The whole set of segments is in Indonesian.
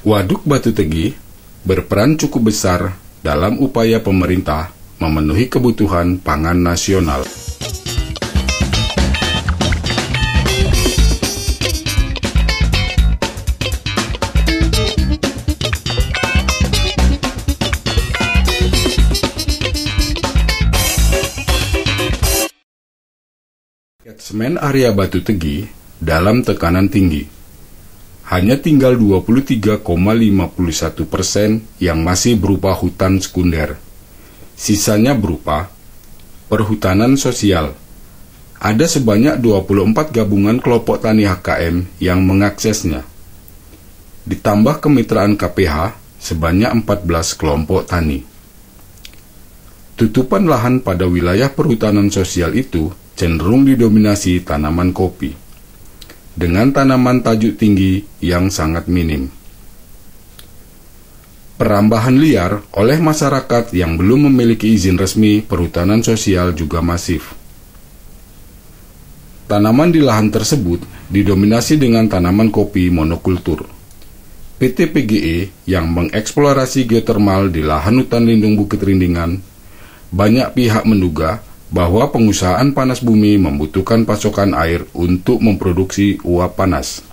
Waduk Batu Tegi berperan cukup besar dalam upaya pemerintah memenuhi kebutuhan pangan nasional. Semen area Batu Tegi dalam tekanan tinggi hanya tinggal 23,51 persen yang masih berupa hutan sekunder. Sisanya berupa perhutanan sosial. Ada sebanyak 24 gabungan kelompok tani HKM yang mengaksesnya. Ditambah kemitraan KPH sebanyak 14 kelompok tani. Tutupan lahan pada wilayah perhutanan sosial itu cenderung didominasi tanaman kopi dengan tanaman tajuk tinggi yang sangat minim. Perambahan liar oleh masyarakat yang belum memiliki izin resmi perhutanan sosial juga masif. Tanaman di lahan tersebut didominasi dengan tanaman kopi monokultur. PT PGE yang mengeksplorasi geotermal di lahan hutan lindung Bukit Rindingan, banyak pihak menduga bahwa pengusahaan panas bumi membutuhkan pasokan air untuk memproduksi uap panas.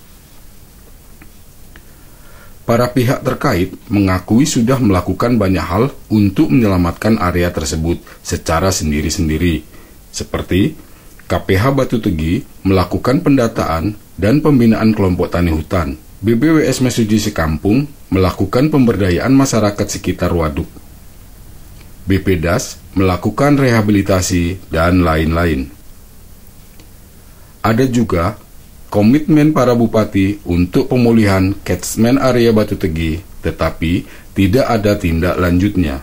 Para pihak terkait mengakui sudah melakukan banyak hal untuk menyelamatkan area tersebut secara sendiri-sendiri, seperti KPH Batu Tegi melakukan pendataan dan pembinaan kelompok tani hutan. BBWS Mesuji Sekampung melakukan pemberdayaan masyarakat sekitar waduk. BPDAS melakukan rehabilitasi dan lain-lain. Ada juga komitmen para bupati untuk pemulihan catchment area Batu Tegi, tetapi tidak ada tindak lanjutnya.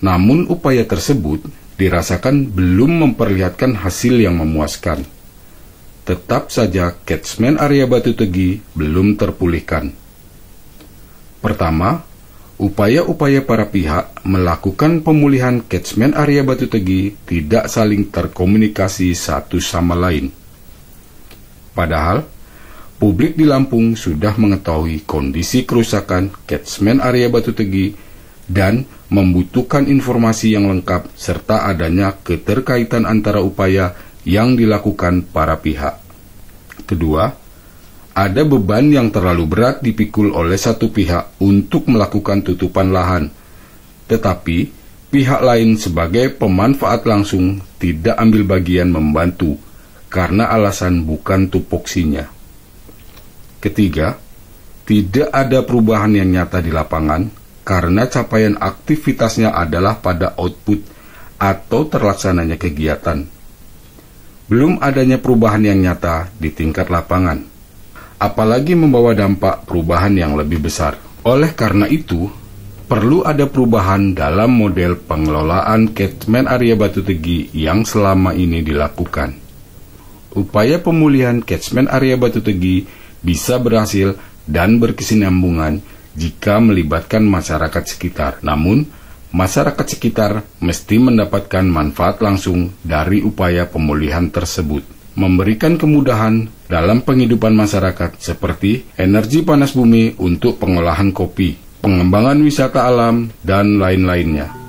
Namun upaya tersebut dirasakan belum memperlihatkan hasil yang memuaskan. Tetap saja catchment area Batu Tegi belum terpulihkan. Pertama, upaya-upaya para pihak melakukan pemulihan catchment area Batu Tegi tidak saling terkomunikasi satu sama lain. Padahal, publik di Lampung sudah mengetahui kondisi kerusakan catchment area Batu Tegi dan membutuhkan informasi yang lengkap serta adanya keterkaitan antara upaya yang dilakukan para pihak. Kedua, ada beban yang terlalu berat dipikul oleh satu pihak untuk melakukan tutupan lahan, tetapi pihak lain sebagai pemanfaat langsung tidak ambil bagian membantu karena alasan bukan tupoksinya. Ketiga, tidak ada perubahan yang nyata di lapangan karena capaian aktivitasnya adalah pada output atau terlaksananya kegiatan. Belum adanya perubahan yang nyata di tingkat lapangan apalagi membawa dampak perubahan yang lebih besar. Oleh karena itu, perlu ada perubahan dalam model pengelolaan catchment area Batu Tegi yang selama ini dilakukan. Upaya pemulihan catchment area Batu Tegi bisa berhasil dan berkesinambungan jika melibatkan masyarakat sekitar. Namun, masyarakat sekitar mesti mendapatkan manfaat langsung dari upaya pemulihan tersebut. Memberikan kemudahan dalam penghidupan masyarakat seperti energi panas bumi untuk pengolahan kopi, pengembangan wisata alam, dan lain-lainnya.